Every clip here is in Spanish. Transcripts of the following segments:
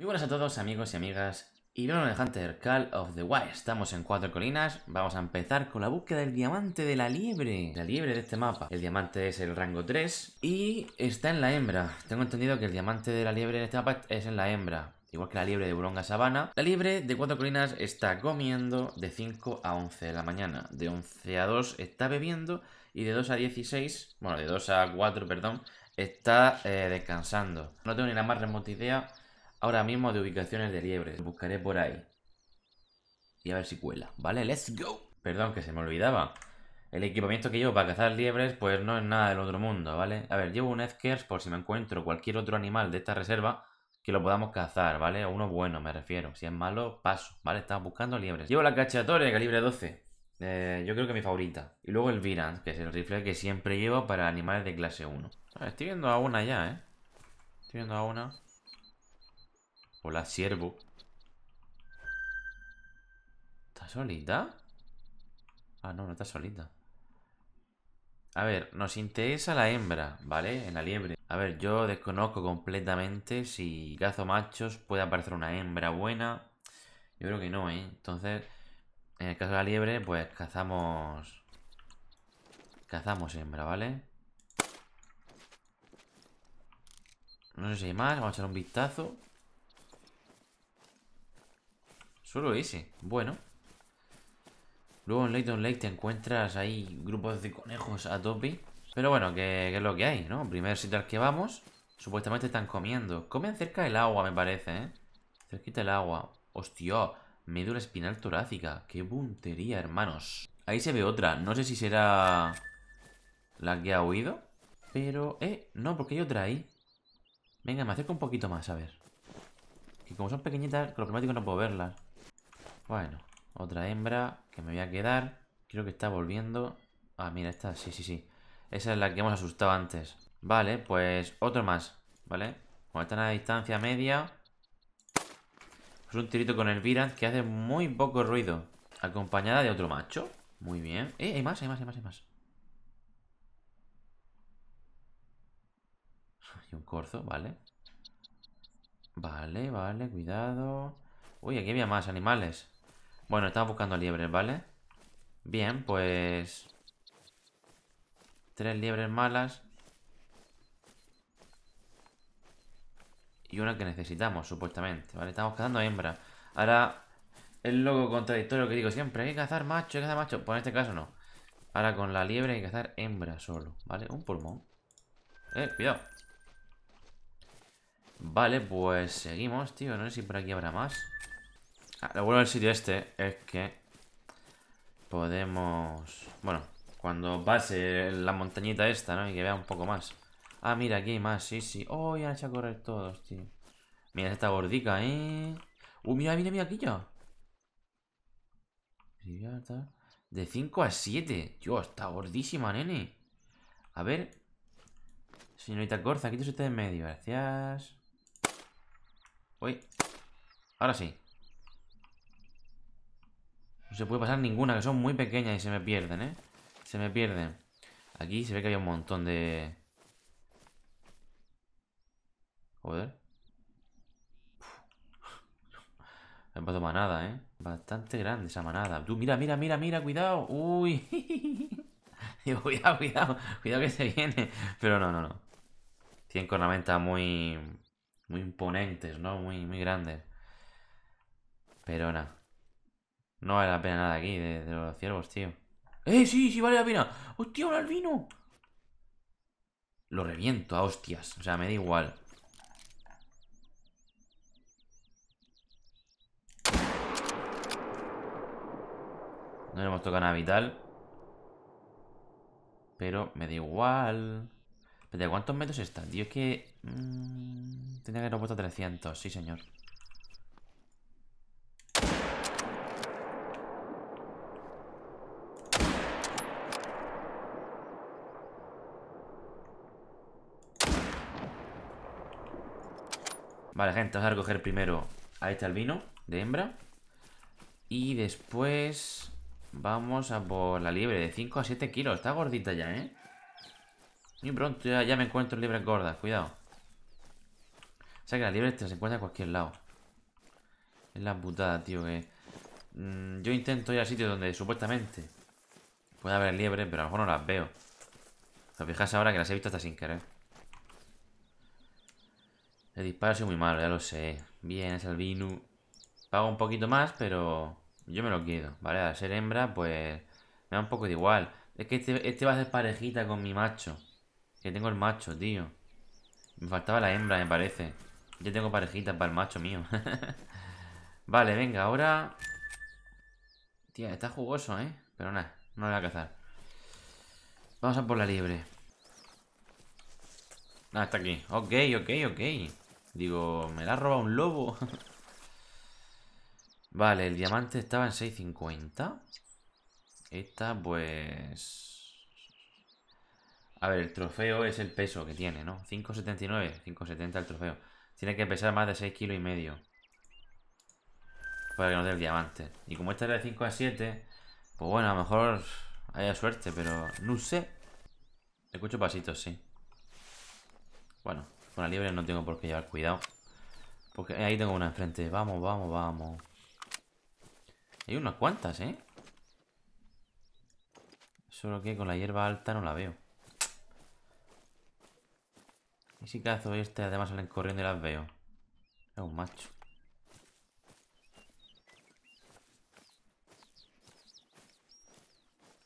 Muy buenas a todos amigos y amigas y bienvenidos a Hunter Call of the Wild. Estamos en Cuatro Colinas, vamos a empezar con la búsqueda del diamante de la liebre, la liebre de este mapa. El diamante es el rango 3 y está en la hembra. Tengo entendido que el diamante de la liebre en este mapa es en la hembra. Igual que la liebre de Buronga Sabana, la liebre de Cuatro Colinas está comiendo de 5 a 11 de la mañana. De 11 a 2 está bebiendo y de 2 a 16, bueno, de 2 a 4, perdón, está eh, descansando. No tengo ni la más remota idea ahora mismo de ubicaciones de liebres. Buscaré por ahí. Y a ver si cuela. Vale, let's go. Perdón, que se me olvidaba. El equipamiento que llevo para cazar liebres, pues no es nada del otro mundo, ¿vale? A ver, llevo un Edgers por si me encuentro cualquier otro animal de esta reserva que lo podamos cazar, ¿vale? Uno bueno, me refiero. Si es malo, paso, ¿vale? Estamos buscando liebres. Llevo la de calibre 12. Eh, yo creo que mi favorita. Y luego el Virant, que es el rifle que siempre llevo para animales de clase 1. estoy viendo a una ya, ¿eh? Estoy viendo a una la siervo. ¿Está solita? Ah, no, no está solita. A ver, nos interesa la hembra, ¿vale? En la liebre. A ver, yo desconozco completamente si cazo machos puede aparecer una hembra buena. Yo creo que no, ¿eh? Entonces, en el caso de la liebre, pues cazamos... Cazamos hembra, ¿vale? No sé si hay más, vamos a echar un vistazo. Solo ese. Bueno. Luego en Leighton Lake te encuentras ahí grupos de conejos a tope. Pero bueno, que, es lo que hay, ¿no? Primer sitio que vamos. Supuestamente están comiendo. Comen cerca del agua, me parece, ¿eh? Cerquita del agua. Hostia, médula espinal torácica. Qué puntería, hermanos. Ahí se ve otra. No sé si será la que ha huido. Pero, eh, no, porque hay otra ahí. Venga, me acerco un poquito más, a ver. Y como son pequeñitas, con lo cromático no puedo verlas. Bueno, otra hembra que me voy a quedar. Creo que está volviendo. Ah, mira, esta, sí, sí, sí. Esa es la que hemos asustado antes. Vale, pues otro más, ¿vale? Como están a distancia media. Es pues un tirito con el Virant que hace muy poco ruido. Acompañada de otro macho. Muy bien. Eh, hay más, hay más, hay más, hay más. Y un corzo, vale. Vale, vale, cuidado. Uy, aquí había más animales. Bueno, estamos buscando liebres, ¿vale? Bien, pues... Tres liebres malas. Y una que necesitamos, supuestamente, ¿vale? Estamos cazando hembra. Ahora, el logo contradictorio que digo siempre, hay que cazar macho, hay que cazar macho. Pues en este caso no. Ahora con la liebre hay que cazar hembra solo, ¿vale? Un pulmón. Eh, cuidado. Vale, pues seguimos, tío. No sé si por aquí habrá más. Ah, lo bueno del sitio este es que podemos... Bueno, cuando pase la montañita esta, ¿no? Y que vea un poco más. Ah, mira, aquí hay más, sí, sí. Oh, ya han hecho correr todos, tío. Mira esta gordica, ¿eh? Uh, mira, mira, mira, aquí ya. De 5 a 7. Tío, está gordísima, nene. A ver. Señorita Gorza, quítese usted en medio. Gracias. Uy. Ahora sí. No se puede pasar ninguna, que son muy pequeñas y se me pierden, ¿eh? Se me pierden. Aquí se ve que hay un montón de... Joder. No he pasado manada, ¿eh? Bastante grande esa manada. Tú, mira, mira, mira, mira, cuidado. Uy. cuidado, cuidado. Cuidado que se viene. Pero no, no, no. Tienen cornamentas muy... Muy imponentes, ¿no? Muy, muy grandes. Pero nada. No vale la pena nada aquí de, los ciervos, tío. ¡Eh, sí, sí vale la pena! ¡Hostia, un albino! Lo reviento a hostias. O sea, me da igual. No le hemos tocado nada vital. Pero me da igual. ¿De cuántos metros está? Tío, es que... Mm, Tendría que haber puesto 300. Sí, señor. Vale, gente, vamos a recoger primero a este albino de hembra. Y después vamos a por la liebre de 5 a 7 kilos. Está gordita ya, ¿eh? Muy pronto ya, me encuentro en liebres gordas, cuidado. O sea que la liebre se encuentra en cualquier lado. Es la putada, tío, que... Mm, yo intento ir al sitio donde supuestamente puede haber liebres, pero a lo mejor no las veo. pero fijas ahora que las he visto hasta sin querer. El disparo ha sido muy malo, ya lo sé. Bien, es albino. Pago un poquito más, pero yo me lo quedo, ¿vale? Al ser hembra, pues me da un poco de igual. Es que este, este, va a ser parejita con mi macho. Que tengo el macho, tío. Me faltaba la hembra, me parece. Yo tengo parejita para el macho mío. vale, venga, ahora... Tía, está jugoso, ¿eh? Pero nada, no lo voy a cazar. Vamos a por la liebre. Ah, está aquí. Ok, ok, ok. Digo, ¿me la ha robado un lobo? vale, el diamante estaba en 6.50. Esta, pues... A ver, el trofeo es el peso que tiene, ¿no? 5.79, 5.70 el trofeo. Tiene que pesar más de 6 kilos y medio. Para que no dé el diamante. Y como esta era de 5 a 7, pues bueno, a lo mejor haya suerte, pero no sé. Escucho pasitos, sí. Bueno. Con la liebre no tengo por qué llevar cuidado. Porque ahí tengo una enfrente. Vamos, vamos, vamos. Hay unas cuantas, ¿eh? Solo que con la hierba alta no la veo. Y si cazo este, además salen corriendo y las veo. Es un macho.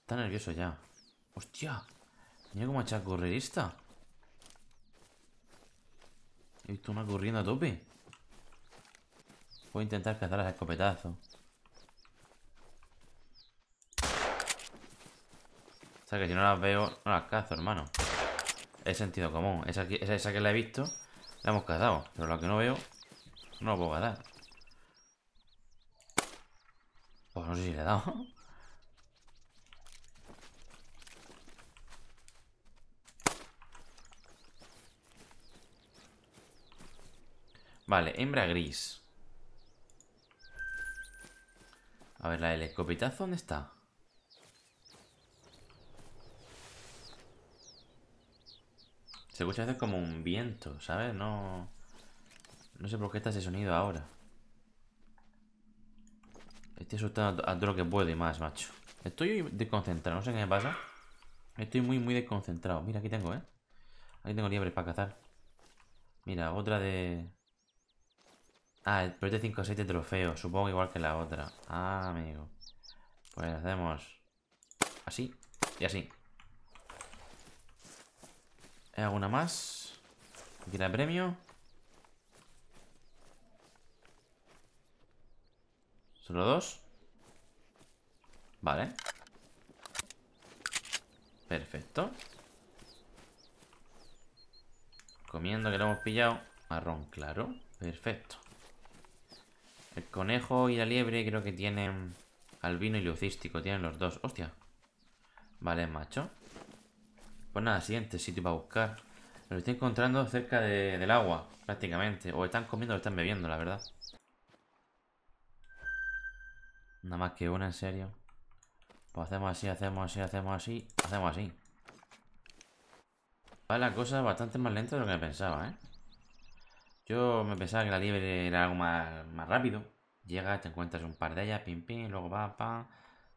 Está nervioso ya. ¡Hostia! Mira como ha a correr esta. He visto una corriendo a tope. Voy a intentar cazar las escopetazos. O sea que si no las veo, no las cazo, hermano. Es sentido común. Esa, esa, que la he visto, la hemos cazado. Pero la que no veo, no la puedo cazar. Pues no sé si le he dado. Vale, hembra gris. A ver, la del escopetazo, ¿dónde está? Se escucha a veces como un viento, ¿sabes? No... No sé por qué está ese sonido ahora. Estoy asustado a todo lo que puedo y más, macho. Estoy desconcentrado, no sé qué me pasa. Estoy muy, muy desconcentrado. Mira, aquí tengo, ¿eh? Aquí tengo liebre para cazar. Mira, otra de... Ah, el proyecto 5 6 de trofeo. Supongo igual que la otra. Ah, amigo. Pues hacemos así y así. ¿Hay alguna más? tiene premio. ¿Solo dos? Vale. Perfecto. Comiendo que lo hemos pillado. Marrón claro. Perfecto. El conejo y la liebre creo que tienen albino y leucístico. Tienen los dos. Hostia. Vale, macho. Pues nada, siguiente sitio para buscar. Lo estoy encontrando cerca del agua, prácticamente. O están comiendo o están bebiendo, la verdad. Nada más que una, en serio. Pues hacemos así, hacemos así, hacemos así, hacemos así. Va la cosa bastante más lenta de lo que pensaba, ¿eh? Yo me pensaba que la liebre era algo más, rápido. Llegas, te encuentras un par de ellas, pim pim, luego va, pa.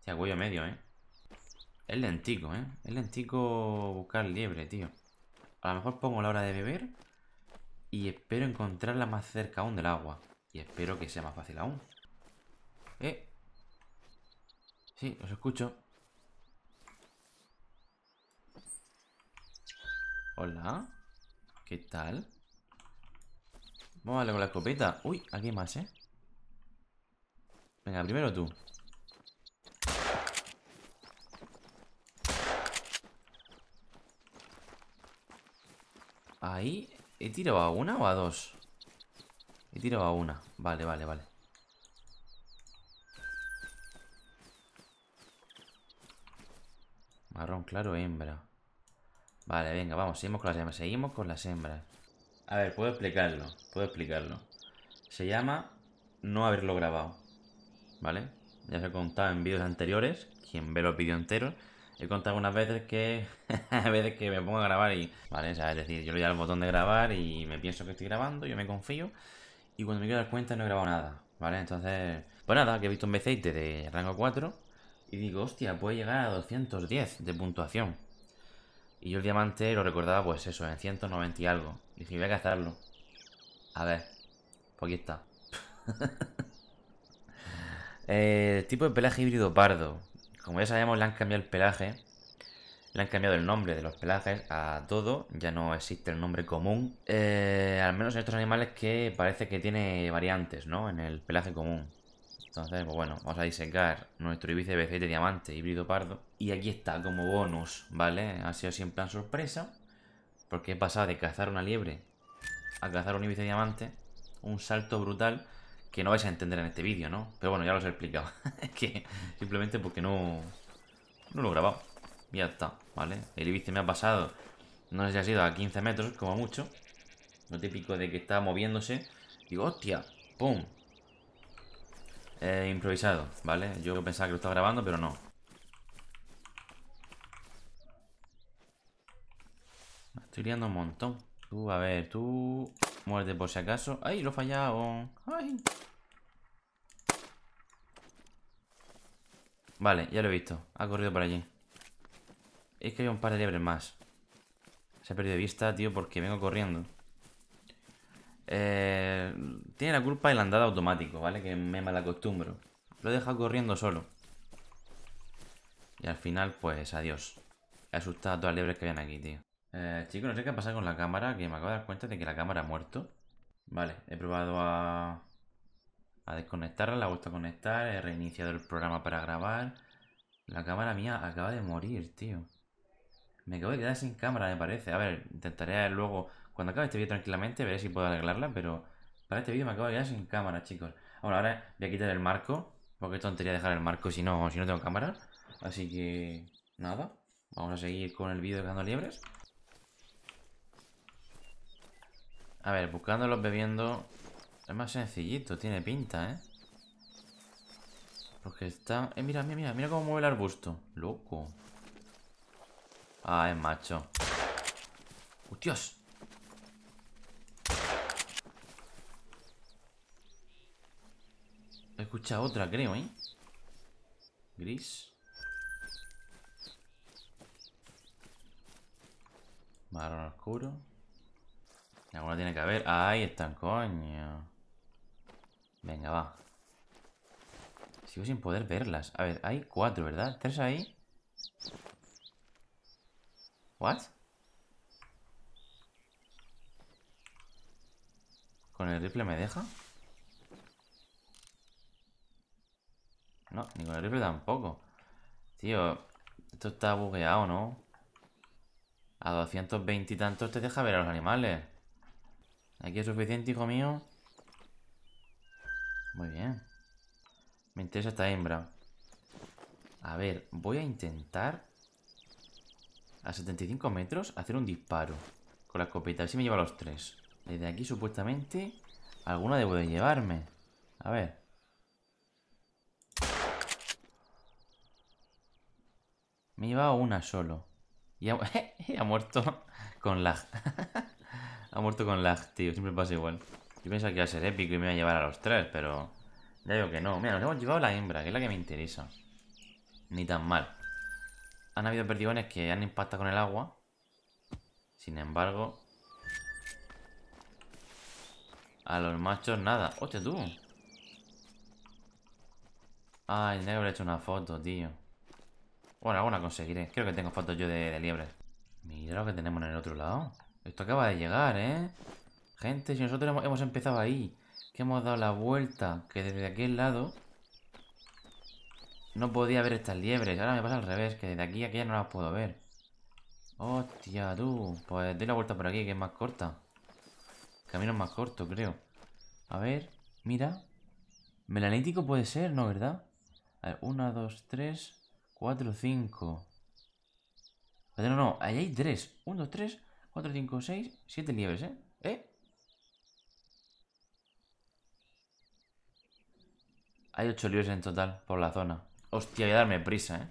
Te cuello medio, ¿eh? Es lentico, ¿eh? Es lentico buscar liebre, tío. A lo mejor pongo la hora de beber y espero encontrarla más cerca aún del agua. Y espero que sea más fácil aún. ¿Eh? Sí, os escucho. Hola. ¿Qué tal? Vamos a darle con la escopeta. Uy, aquí más, ¿eh? Venga, primero tú. Ahí he tirado a una o a dos. He tirado a una. Vale, vale, vale. Marrón claro, hembra. Vale, venga, vamos, seguimos con las hembras. Seguimos con las hembras. A ver, puedo explicarlo, puedo explicarlo. Se llama no haberlo grabado, ¿vale? Ya os he contado en vídeos anteriores, quien ve los vídeos enteros, he contado unas veces que a veces que me pongo a grabar y, ¿vale? O es decir, yo le doy al botón de grabar y me pienso que estoy grabando, yo me confío y cuando me quiero dar cuenta no he grabado nada, ¿vale? Entonces, pues nada, que he visto un beceite de rango 4 y digo, hostia, puede llegar a 210 de puntuación. Y yo el diamante lo recordaba pues eso, en 190 y algo. Dije, voy a cazarlo. A ver. Pues aquí está. Eh, tipo de pelaje híbrido pardo. Como ya sabemos, le han cambiado el pelaje. Le han cambiado el nombre de los pelajes a todo. Ya no existe el nombre común. Eh, al menos en estos animales que parece que tiene variantes, ¿no? En el pelaje común. Entonces, pues bueno, vamos a disecar nuestro Ibice BC de diamante híbrido pardo. Y aquí está como bonus, ¿vale? Ha sido siempre una plan sorpresa. Porque he pasado de cazar una liebre a cazar un de diamante. Un salto brutal que no vais a entender en este vídeo, ¿no? Pero bueno, ya os he explicado. que simplemente porque no, no lo he grabado. Ya está, ¿vale? El ibis me ha pasado, no sé si ha sido a 15 metros, como mucho. Lo típico de que está moviéndose. Digo, hostia, ¡pum! Eh, improvisado, ¿vale? Yo pensaba que lo estaba grabando, pero no. Estoy liando un montón. Tú, a ver, tú... Muerte por si acaso. ¡Ay, lo he fallado! ¡Ay! Vale, ya lo he visto. Ha corrido por allí. Es que hay un par de liebres más. Se ha perdido de vista, tío, porque vengo corriendo. Eh, tiene la culpa el andado automático, ¿vale? Que me malacostumbro. Lo he dejado corriendo solo. Y al final, pues, adiós. He asustado a todas las liebres que habían aquí, tío. Eh, chicos, no sé qué ha pasado con la cámara, que me acabo de dar cuenta de que la cámara ha muerto. Vale, he probado a, a desconectarla, la he vuelto a conectar, he reiniciado el programa para grabar. La cámara mía acaba de morir, tío. Me acabo de quedar sin cámara, me parece. A ver, intentaré luego, cuando acabe este vídeo tranquilamente, veré si puedo arreglarla, pero para este vídeo me acabo de quedar sin cámara, chicos. Bueno, ahora voy a quitar el marco, porque es tontería dejar el marco si no, si no tengo cámara. Así que, nada, vamos a seguir con el vídeo de Liebres. A ver, buscándolos bebiendo... Es más sencillito, tiene pinta, ¿eh? Porque está... Eh, mira, mira, mira, mira cómo mueve el arbusto. Loco. Ah, es macho. ¡Hostias! He escuchado otra, creo, ¿eh? Gris. Marrón oscuro. Alguna tiene que haber. Ahí están, coño. Venga, va. Sigo sin poder verlas. A ver, hay cuatro, ¿verdad? Tres ahí. ¿What? ¿Con el rifle me deja? No, ni con el rifle tampoco. Tío, esto está bugueado, ¿no? A 220 y tantos te deja ver a los animales. Aquí es suficiente, hijo mío. Muy bien. Me interesa esta hembra. A ver, voy a intentar a 75 metros hacer un disparo con la escopeta. A ver si me lleva los tres. Desde aquí, supuestamente, alguna debo de llevarme. A ver. Me he llevado una solo. Y ha, muerto con lag. Ha muerto con lag, tío. Siempre pasa igual. Yo pensaba que iba a ser épico y me iba a llevar a los tres, pero... Ya digo que no. Mira, nos hemos llevado la hembra, que es la que me interesa. Ni tan mal. Han habido perdigones que han impactado con el agua. Sin embargo... A los machos nada. ¡Hostia, tú! Ay, ah, negro, que haber hecho una foto, tío. Bueno, alguna conseguiré. Creo que tengo fotos yo de, de liebres. Mira lo que tenemos en el otro lado. Esto acaba de llegar, ¿eh? Gente, si nosotros hemos, empezado ahí, que hemos dado la vuelta, que desde aquel lado no podía ver estas liebres. Ahora me pasa al revés, que desde aquí a aquella no las puedo ver. Hostia, tú. Pues doy la vuelta por aquí, que es más corta. camino es más corto, creo. A ver, mira. Melanítico puede ser, ¿no? ¿Verdad? A ver, 1, dos, tres, cuatro, cinco. Pero no, no, ahí hay tres. 1, 2, tres. 4, 5, 6, 7 nieves, ¿eh? ¿Eh? Hay 8 lieves en total por la zona. Hostia, voy a darme prisa, ¿eh?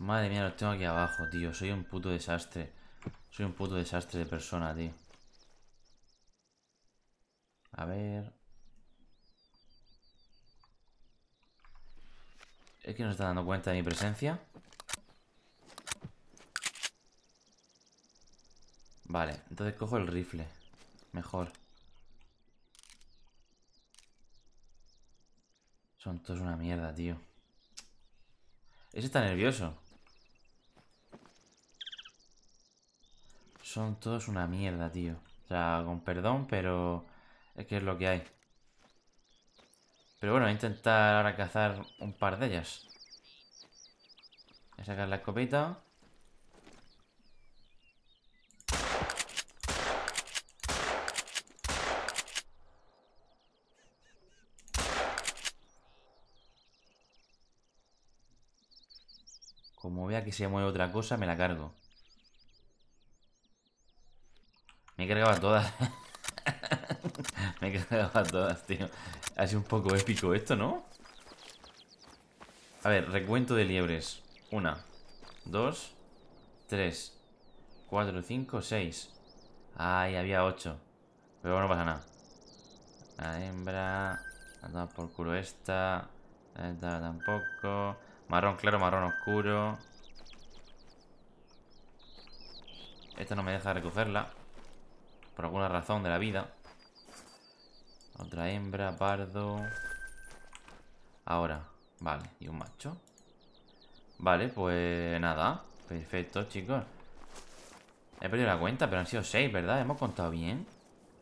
Madre mía, los tengo aquí abajo, tío. Soy un puto desastre. Soy un puto desastre de persona, tío. A ver... Es que no se está dando cuenta de mi presencia. Vale, entonces cojo el rifle. Mejor. Son todos una mierda, tío. Ese está nervioso. Son todos una mierda, tío. O sea, con perdón, pero es que es lo que hay. Pero bueno, voy a intentar ahora cazar un par de ellas. Voy a sacar la escopeta. Como vea que se mueve otra cosa, me la cargo. Me he cargado a todas. me he cargado a todas, tío. Ha sido un poco épico esto, ¿no? A ver, recuento de liebres. Una, dos, tres, cuatro, cinco, seis. Ay, había ocho. Pero no pasa nada. La hembra. La por culo esta. Esta tampoco. Marrón claro, marrón oscuro. Esta no me deja recogerla. Por alguna razón de la vida. Otra hembra, pardo. Ahora. Vale, y un macho. Vale, pues nada. Perfecto, chicos. He perdido la cuenta, pero han sido seis, ¿verdad? Hemos contado bien.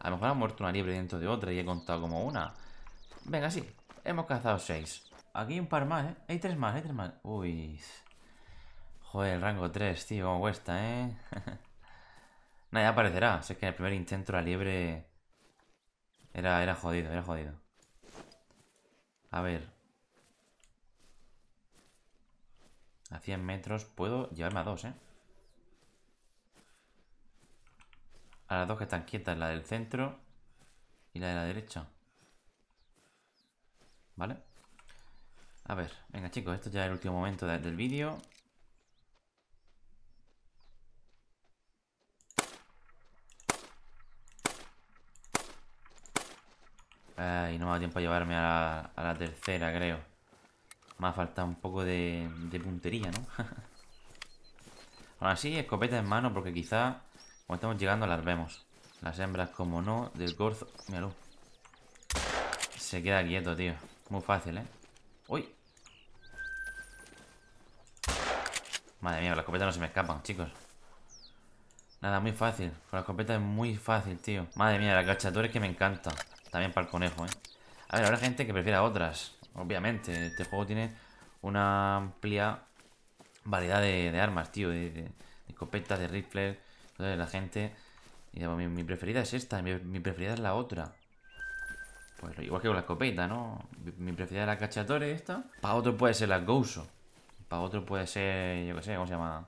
A lo mejor ha muerto una liebre dentro de otra y he contado como una. Venga, sí. Hemos cazado seis. Aquí hay un par más, ¿eh? Hay tres más, hay tres más. Uy. Joder, el rango 3, tío, cómo cuesta, ¿eh? Nada, ya aparecerá. Sé que en el primer intento la liebre... Era, era jodido, era jodido. A ver. A 100 metros puedo llevarme a dos, ¿eh? A las dos que están quietas, la del centro y la de la derecha. ¿Vale? A ver, venga chicos, esto ya es el último momento del vídeo. Y no me ha dado tiempo a llevarme a la, tercera, creo. Me ha faltado un poco de, puntería, ¿no? Aún así, escopeta en mano porque quizá cuando estamos llegando las vemos. Las hembras, como no, del gorzo... Míralo. Se queda quieto, tío. Muy fácil, ¿eh? ¡Uy! Madre mía, las la no se me escapan, chicos Nada, muy fácil Con las escopeta es muy fácil, tío Madre mía, la cachatora es que me encanta También para el conejo, eh A ver, habrá gente que prefiera otras Obviamente, este juego tiene una amplia variedad de, armas, tío de, de, escopetas, de rifles Entonces la gente... Y mi, preferida es esta, mi, preferida es la otra pues igual que con la escopeta, ¿no? Mi preferida es la es esta. Para otro puede ser la Gouso. Para otro puede ser, yo qué sé, ¿cómo se llama?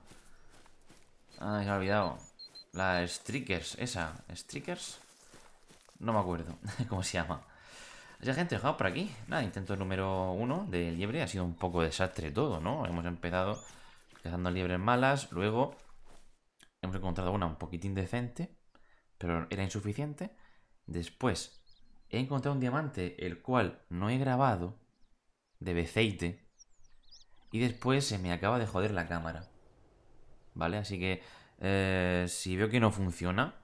Ah, me ha olvidado. La Strikers, esa. ¿Strikers? No me acuerdo cómo se llama. Ya gente, dejado por aquí. Nada, intento número uno de liebre. Ha sido un poco desastre todo, ¿no? Hemos empezado cazando liebres malas. Luego hemos encontrado una un poquitín decente. Pero era insuficiente. Después he encontrado un diamante, el cual no he grabado. De beceite. Y después se me acaba de joder la cámara. ¿Vale? Así que eh, si veo que no funciona,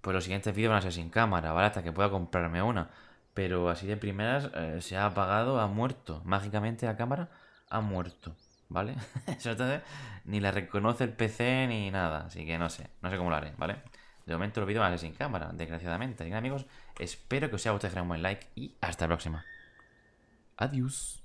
pues los siguientes vídeos van a ser sin cámara, ¿vale? Hasta que pueda comprarme una. Pero así de primeras eh, se ha apagado, ha muerto. Mágicamente la cámara ha muerto, ¿vale? Entonces ni la reconoce el PC ni nada. Así que no sé, no sé cómo lo haré, ¿vale? De momento los vídeos van a ser sin cámara, desgraciadamente. Así que amigos, espero que os haya gustado, dejar un buen like y hasta la próxima. Adiós.